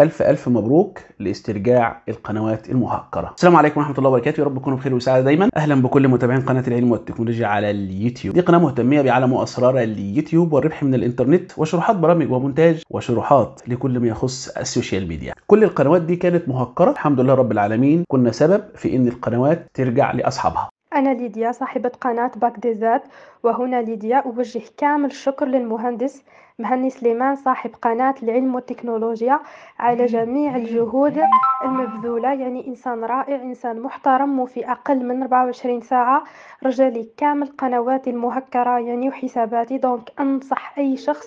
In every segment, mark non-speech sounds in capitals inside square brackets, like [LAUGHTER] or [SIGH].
ألف ألف مبروك لاسترجاع القنوات المهكرة السلام عليكم ورحمة الله وبركاته يا رب تكونوا بخير وسعادة دايما أهلا بكل متابعين قناة العلم والتكنولوجيا على اليوتيوب دي قناة مهتمية بعالم وأسرار اليوتيوب والربح من الإنترنت وشروحات برامج ومونتاج وشروحات لكل ما يخص السوشيال ميديا كل القنوات دي كانت مهكرة الحمد لله رب العالمين كنا سبب في إن القنوات ترجع لأصحابها أنا ليديا صاحبة قناة باك ديزات وهنا ليديا أوجه كامل الشكر للمهندس مهني سليمان صاحب قناة العلم والتكنولوجيا على جميع الجهود المبذولة يعني إنسان رائع إنسان محترم وفي أقل من 24 ساعة رجالي كامل قنواتي المهكرة يعني وحساباتي دونك أنصح أي شخص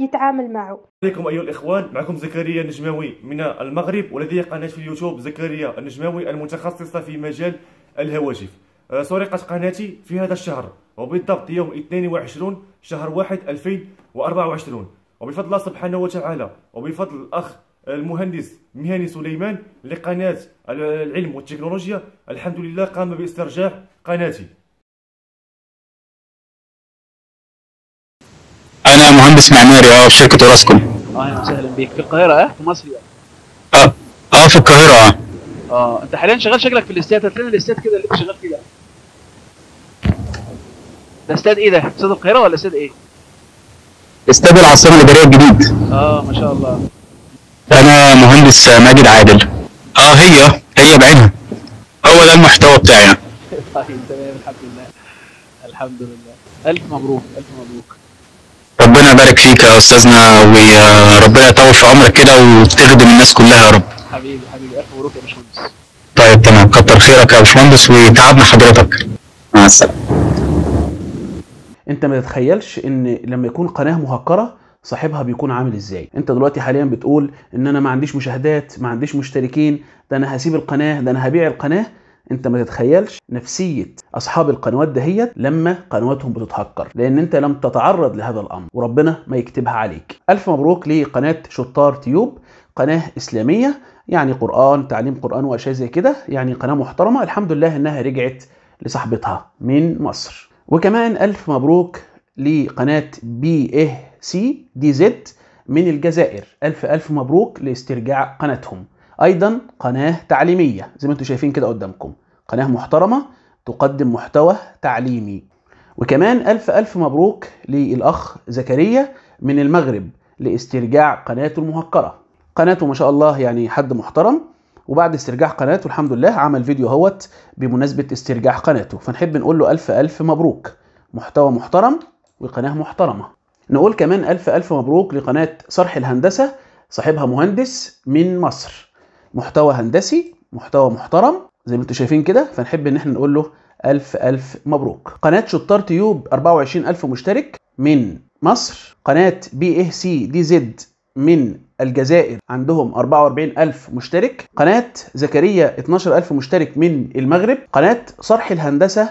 يتعامل معه عليكم أيها الإخوان معكم زكريا النجماوي من المغرب ولدي قناة في اليوتيوب زكريا النجماوي المتخصصة في مجال الهواجف آه، سرقت قناتي في هذا الشهر وبالضبط يوم 22 شهر 1 2024 وبفضل الله سبحانه وتعالى وبفضل الاخ المهندس مهاني سليمان لقناه العلم والتكنولوجيا الحمد لله قام باسترجاع قناتي انا مهندس معماري اه شركه راسكم اهلا وسهلا بك في القاهره اه في مصر يعني اه اه في القاهره اه اه انت حاليا شغال شكلك في الاستاد هات لنا الاستاد كده اللي انت شغال فيه ده استاد ايه ده؟ استاد القاهره ولا استاد ايه؟ استاد العاصمه الاداريه الجديد اه ما شاء الله انا مهندس ماجد عادل اه هي هي بعينها هو ده المحتوى بتاعي [LAUGHS] طيب تمام الحمد لله الحمد لله الف مبروك الف مبروك ربنا يبارك فيك يا استاذنا وربنا يطول في عمرك كده وتخدم الناس كلها يا رب حبيبي حبيبي الف مبروك يا باشمهندس طيب تمام كتر خيرك يا باشمهندس وتعبنا حضرتك مع السلامه انت ما تتخيلش ان لما يكون قناه مهكره صاحبها بيكون عامل ازاي انت دلوقتي حاليا بتقول ان انا ما عنديش مشاهدات ما عنديش مشتركين ده انا هسيب القناه ده انا هبيع القناه انت ما تتخيلش نفسيه اصحاب القنوات دهيت لما قنواتهم بتتهكر لان انت لم تتعرض لهذا الامر وربنا ما يكتبها عليك الف مبروك لقناه شطار تيوب قناه اسلاميه يعني قران تعليم قران واشياء زي كده يعني قناه محترمه الحمد لله انها رجعت لصاحبتها من مصر وكمان ألف مبروك لقناة بي إيه سي دي زد من الجزائر ألف ألف مبروك لاسترجاع قناتهم أيضا قناة تعليمية زي ما انتم شايفين كده قدامكم قناة محترمة تقدم محتوى تعليمي وكمان ألف ألف مبروك للأخ زكريا من المغرب لاسترجاع قناته المهكرة قناته ما شاء الله يعني حد محترم وبعد استرجاع قناته الحمد لله عمل فيديو اهوت بمناسبه استرجاع قناته فنحب نقول له الف الف مبروك محتوى محترم وقناه محترمه نقول كمان الف الف مبروك لقناه صرح الهندسه صاحبها مهندس من مصر محتوى هندسي محتوى محترم زي ما انتم شايفين كده فنحب ان احنا نقول له الف الف مبروك قناه شطار تيوب 24000 مشترك من مصر قناه بي اه سي دي زد من الجزائر عندهم 44000 مشترك قناة زكريا 12000 مشترك من المغرب قناة صرح الهندسة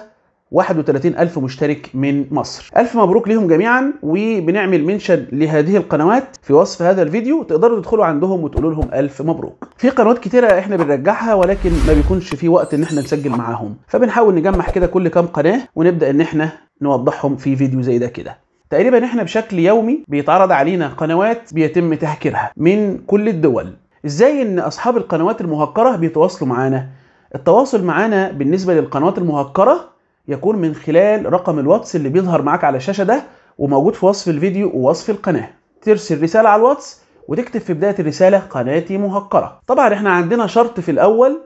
31000 مشترك من مصر ألف مبروك ليهم جميعا وبنعمل منشن لهذه القنوات في وصف هذا الفيديو تقدروا تدخلوا عندهم وتقولوا لهم ألف مبروك في قنوات كتيرة احنا بنرجعها ولكن ما بيكونش في وقت ان احنا نسجل معاهم فبنحاول نجمع كده كل كام قناة ونبدأ ان احنا نوضحهم في فيديو زي ده كده تقريبا احنا بشكل يومي بيتعرض علينا قنوات بيتم تهكيرها من كل الدول ازاي ان اصحاب القنوات المهكره بيتواصلوا معانا التواصل معانا بالنسبه للقنوات المهكره يكون من خلال رقم الواتس اللي بيظهر معاك على الشاشه ده وموجود في وصف الفيديو ووصف القناه ترسل رساله على الواتس وتكتب في بدايه الرساله قناتي مهكره طبعا احنا عندنا شرط في الاول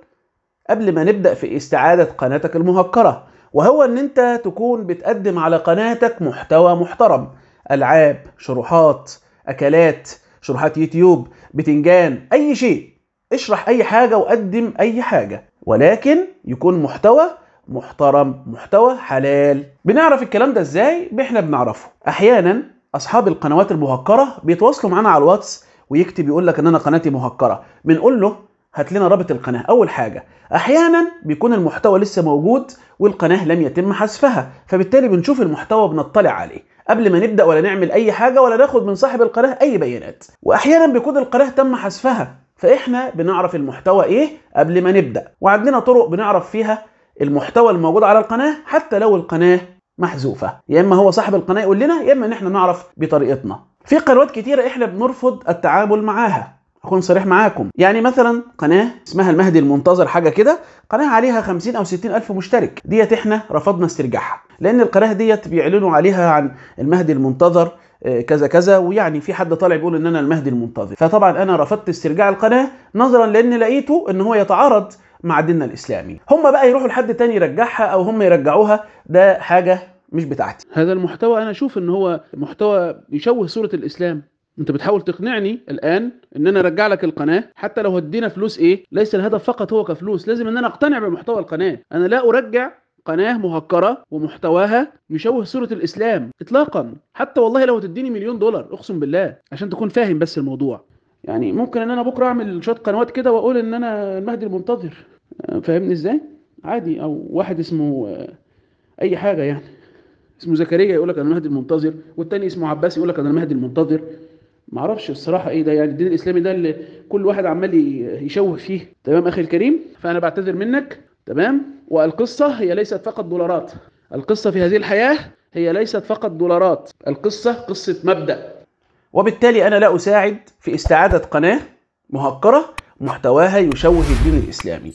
قبل ما نبدا في استعاده قناتك المهكره وهو ان انت تكون بتقدم على قناتك محتوى محترم العاب شروحات اكلات شروحات يوتيوب بتنجان اي شيء اشرح اي حاجه وقدم اي حاجه ولكن يكون محتوى محترم محتوى حلال بنعرف الكلام ده ازاي احنا بنعرفه احيانا اصحاب القنوات المهكره بيتواصلوا معانا على الواتس ويكتب يقول لك ان انا قناتي مهكره بنقول له هات لنا رابط القناه اول حاجه احيانا بيكون المحتوى لسه موجود والقناه لم يتم حذفها فبالتالي بنشوف المحتوى بنطلع عليه قبل ما نبدا ولا نعمل اي حاجه ولا ناخد من صاحب القناه اي بيانات واحيانا بيكون القناه تم حذفها فاحنا بنعرف المحتوى ايه قبل ما نبدا وعندنا طرق بنعرف فيها المحتوى الموجود على القناه حتى لو القناه محذوفه يا اما هو صاحب القناه يقول لنا يا اما ان احنا نعرف بطريقتنا في قنوات كتيره احنا بنرفض التعامل معاها اكون صريح معاكم يعني مثلا قناه اسمها المهدي المنتظر حاجه كده قناه عليها 50 او 60 الف مشترك ديت احنا رفضنا استرجاعها لان القناه ديت بيعلنوا عليها عن المهدي المنتظر آه، كذا كذا ويعني في حد طالع بيقول ان انا المهدي المنتظر فطبعا انا رفضت استرجاع القناه نظرا لان لقيته ان هو يتعارض مع ديننا الاسلامي هم بقى يروحوا لحد تاني يرجعها او هم يرجعوها ده حاجه مش بتاعتي هذا المحتوى انا اشوف ان هو محتوى يشوه صوره الاسلام انت بتحاول تقنعني الان ان انا ارجع لك القناه حتى لو هدينا فلوس ايه ليس الهدف فقط هو كفلوس لازم ان انا اقتنع بمحتوى القناه انا لا ارجع قناه مهكره ومحتواها يشوه صوره الاسلام اطلاقا حتى والله لو تديني مليون دولار اقسم بالله عشان تكون فاهم بس الموضوع يعني ممكن ان انا بكره اعمل شويه قنوات كده واقول ان انا المهدي المنتظر آه، فاهمني ازاي عادي او واحد اسمه آه، اي حاجه يعني اسمه زكريا يقول لك انا المهدي المنتظر والتاني اسمه عباس يقول لك انا المهدي المنتظر ما اعرفش الصراحه ايه ده يعني الدين الاسلامي ده اللي كل واحد عمال يشوه فيه تمام اخي الكريم فانا بعتذر منك تمام والقصه هي ليست فقط دولارات القصه في هذه الحياه هي ليست فقط دولارات القصه قصه مبدا وبالتالي انا لا اساعد في استعاده قناه مهكره محتواها يشوه الدين الاسلامي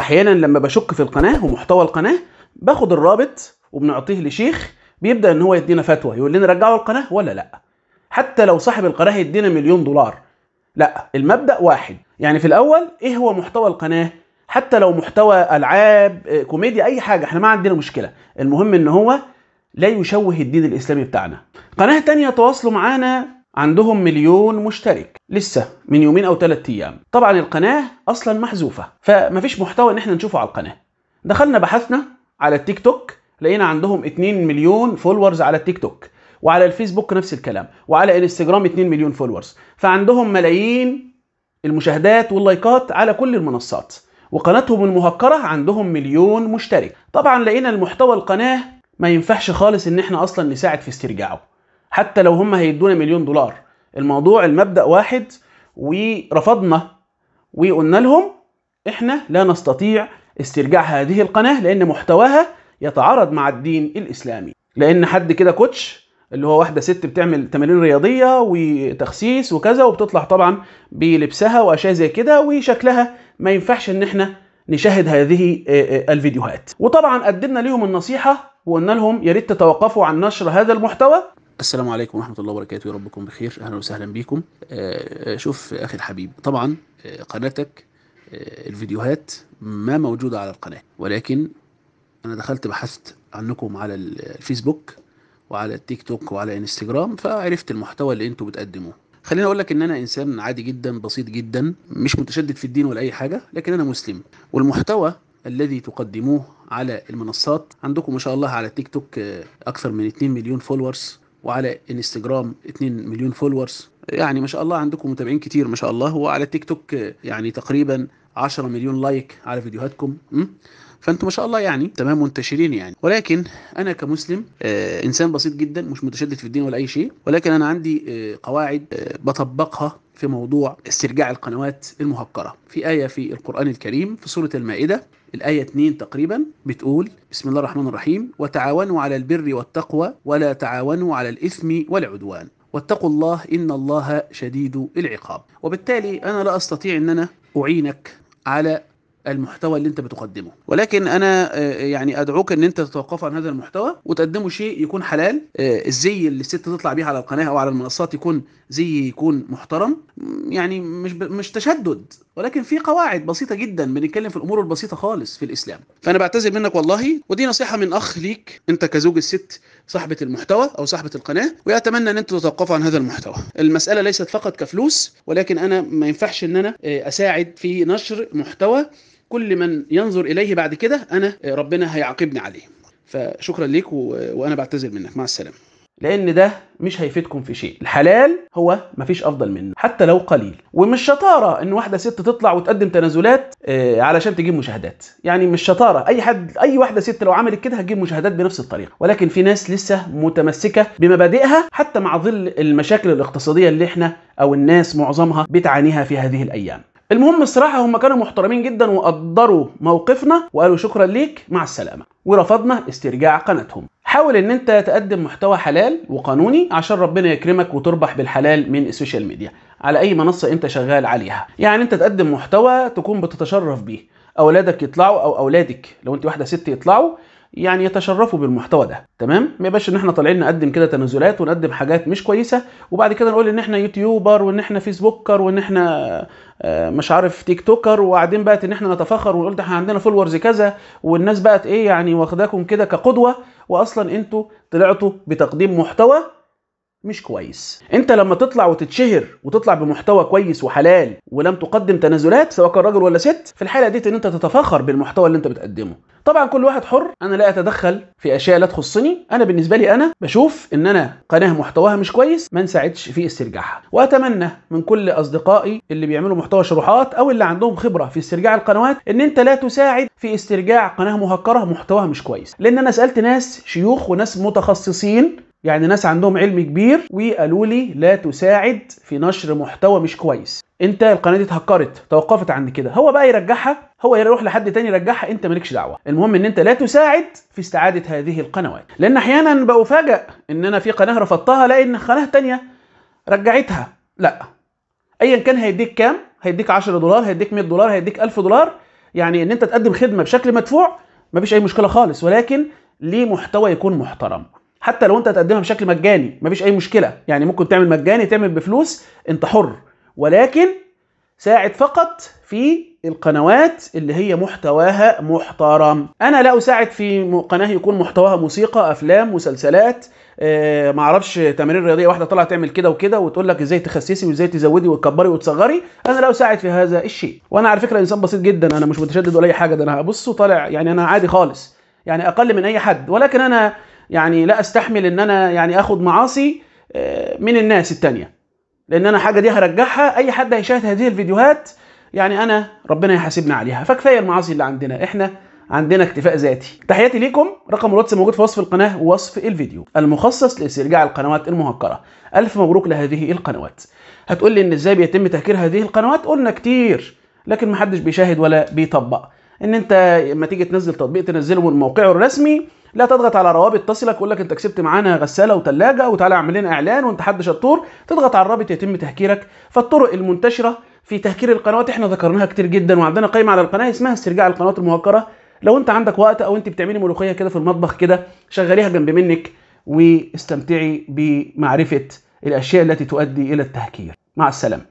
احيانا لما بشك في القناه ومحتوى القناه باخد الرابط وبنعطيه لشيخ بيبدا ان هو يدينا فتوى يقول لنا رجعوا القناه ولا لا حتى لو صاحب القناه هيدينا مليون دولار لا المبدا واحد يعني في الاول ايه هو محتوى القناه حتى لو محتوى العاب كوميديا اي حاجه احنا ما عندنا مشكله المهم ان هو لا يشوه الدين الاسلامي بتاعنا قناه تانية تواصلوا معانا عندهم مليون مشترك لسه من يومين او ثلاثة ايام طبعا القناه اصلا محذوفه فمفيش محتوى ان احنا نشوفه على القناه دخلنا بحثنا على التيك توك لقينا عندهم 2 مليون فولورز على التيك توك وعلى الفيسبوك نفس الكلام وعلى انستجرام 2 مليون فولورز فعندهم ملايين المشاهدات واللايكات على كل المنصات وقناتهم المهكرة عندهم مليون مشترك طبعا لقينا المحتوى القناة ما ينفعش خالص ان احنا اصلا نساعد في استرجاعه حتى لو هم هيدونا مليون دولار الموضوع المبدأ واحد ورفضنا وقلنا لهم احنا لا نستطيع استرجاع هذه القناة لان محتواها يتعارض مع الدين الاسلامي لان حد كده كوتش اللي هو واحده ست بتعمل تمارين رياضيه وتخسيس وكذا وبتطلع طبعا بلبسها واشياء زي كده وشكلها ما ينفعش ان احنا نشاهد هذه آه، آه، الفيديوهات وطبعا قدمنا لهم النصيحه وقلنا لهم يا ريت تتوقفوا عن نشر هذا المحتوى السلام عليكم ورحمه الله وبركاته يا ربكم بخير اهلا وسهلا بيكم آه، شوف اخي الحبيب طبعا قناتك الفيديوهات ما موجوده على القناه ولكن انا دخلت بحثت عنكم على الفيسبوك وعلى التيك توك وعلى انستجرام فعرفت المحتوى اللي انتوا بتقدموه خليني اقول لك ان انا انسان عادي جدا بسيط جدا مش متشدد في الدين ولا اي حاجه لكن انا مسلم والمحتوى الذي تقدموه على المنصات عندكم ما شاء الله على تيك توك آه، اكثر من 2 مليون فولورز وعلى انستجرام 2 مليون فولورز يعني ما شاء الله عندكم متابعين كتير ما شاء الله وعلى تيك توك آه، يعني تقريبا 10 مليون لايك على فيديوهاتكم فانتوا ما شاء الله يعني تمام منتشرين يعني ولكن انا كمسلم آه، انسان بسيط جدا مش متشدد في الدين ولا اي شيء ولكن انا عندي آه، قواعد آه، بطبقها في موضوع استرجاع القنوات المهكره في ايه في القران الكريم في سوره المائده الآية 2 تقريبا بتقول بسم الله الرحمن الرحيم وتعاونوا على البر والتقوى ولا تعاونوا على الإثم والعدوان واتقوا الله إن الله شديد العقاب وبالتالي أنا لا أستطيع أن أنا أعينك على المحتوى اللي انت بتقدمه ولكن انا آه، يعني ادعوك ان انت تتوقف عن هذا المحتوى وتقدمه شيء يكون حلال الزي آه، اللي الست تطلع بيه على القناه او على المنصات يكون زي يكون محترم يعني مش ب... مش تشدد ولكن في قواعد بسيطه جدا بنتكلم في الامور البسيطه خالص في الاسلام فانا بعتذر منك والله ودي نصيحه من اخ ليك انت كزوج الست صاحبه المحتوى او صاحبه القناه ويتمنى ان انت تتوقفوا عن هذا المحتوى المساله ليست فقط كفلوس ولكن انا ما ينفعش ان انا آه، اساعد في نشر محتوى كل من ينظر اليه بعد كده انا آه، ربنا هيعاقبني عليه فشكرا ليك و... وانا بعتذر منك مع السلامه لان ده مش هيفيدكم في شيء الحلال هو مفيش افضل منه حتى لو قليل ومش شطاره ان واحده ست تطلع وتقدم تنازلات آه، علشان تجيب مشاهدات يعني مش شطاره اي حد اي واحده ست لو عملت كده هتجيب مشاهدات بنفس الطريقه ولكن في ناس لسه متمسكه بمبادئها حتى مع ظل المشاكل الاقتصاديه اللي احنا او الناس معظمها بتعانيها في هذه الايام المهم الصراحه هم كانوا محترمين جدا وقدروا موقفنا وقالوا شكرا ليك مع السلامه ورفضنا استرجاع قناتهم حاول ان انت تقدم محتوى حلال وقانوني عشان ربنا يكرمك وتربح بالحلال من السوشيال ميديا على اي منصه انت شغال عليها يعني انت تقدم محتوى تكون بتتشرف بيه اولادك يطلعوا او اولادك لو انت واحده ست يطلعوا يعني يتشرفوا بالمحتوى ده تمام ما يبقاش ان احنا طالعين نقدم كده تنازلات ونقدم حاجات مش كويسه وبعد كده نقول ان احنا يوتيوبر وان احنا فيسبوكر وان احنا آه، مش عارف تيك توكر وقاعدين بقى ان احنا نتفاخر ونقول ده احنا عندنا فولورز كذا والناس بقت ايه يعني واخداكم كده كقدوه واصلا انتوا طلعتوا بتقديم محتوى مش كويس انت لما تطلع وتتشهر وتطلع بمحتوى كويس وحلال ولم تقدم تنازلات سواء كان راجل ولا ست في الحاله دي ان انت تتفاخر بالمحتوى اللي انت بتقدمه طبعا كل واحد حر انا لا اتدخل في اشياء لا تخصني انا بالنسبه لي انا بشوف ان انا قناه محتواها مش كويس ما نساعدش في استرجاعها واتمنى من كل اصدقائي اللي بيعملوا محتوى شروحات او اللي عندهم خبره في استرجاع القنوات ان انت لا تساعد في استرجاع قناه مهكره محتواها مش كويس لان انا سالت ناس شيوخ وناس متخصصين يعني ناس عندهم علم كبير وقالوا لي لا تساعد في نشر محتوى مش كويس انت القناه دي اتهكرت توقفت عند كده هو بقى يرجعها هو يروح لحد تاني يرجعها انت مالكش دعوه المهم ان انت لا تساعد في استعاده هذه القنوات لان احيانا بفاجئ ان انا في قناه رفضتها الاقي ان قناه تانية رجعتها لا ايا كان هيديك كام هيديك 10 دولار هيديك 100 دولار هيديك 1000 دولار يعني ان انت تقدم خدمه بشكل مدفوع مفيش اي مشكله خالص ولكن ليه محتوى يكون محترم حتى لو انت هتقدمها بشكل مجاني مفيش اي مشكله يعني ممكن تعمل مجاني تعمل بفلوس انت حر ولكن ساعد فقط في القنوات اللي هي محتواها محترم انا لا اساعد في قناه يكون محتواها موسيقى افلام مسلسلات آه، ما اعرفش تمارين رياضيه واحده طالعه تعمل كده وكده وتقول لك ازاي تخسسي وازاي تزودي وتكبري وتصغري انا لا اساعد في هذا الشيء وانا على فكره انسان بسيط جدا انا مش متشدد ولا اي حاجه ده انا هبص وطالع يعني انا عادي خالص يعني اقل من اي حد ولكن انا يعني لا استحمل ان انا يعني اخد معاصي آه، من الناس التانية لان انا حاجه دي هرجعها اي حد هيشاهد هذه الفيديوهات يعني انا ربنا يحاسبنا عليها فكفايه المعاصي اللي عندنا احنا عندنا اكتفاء ذاتي تحياتي ليكم رقم الواتس موجود في وصف القناه ووصف الفيديو المخصص لاسترجاع القنوات المهكره الف مبروك لهذه القنوات هتقول لي ان ازاي بيتم تهكير هذه القنوات قلنا كتير لكن محدش بيشاهد ولا بيطبق ان انت لما تيجي تنزل تطبيق تنزله من موقعه الرسمي لا تضغط على روابط تصلك يقول لك انت كسبت معانا غساله وثلاجه وتعالى اعمل لنا اعلان وانت حد شطور تضغط على الرابط يتم تهكيرك فالطرق المنتشره في تهكير القنوات احنا ذكرناها كتير جدا وعندنا قائمه على القناه اسمها استرجاع القنوات المهكره لو انت عندك وقت او انت بتعملي ملوخيه كده في المطبخ كده شغليها جنب منك واستمتعي بمعرفه الاشياء التي تؤدي الى التهكير مع السلامه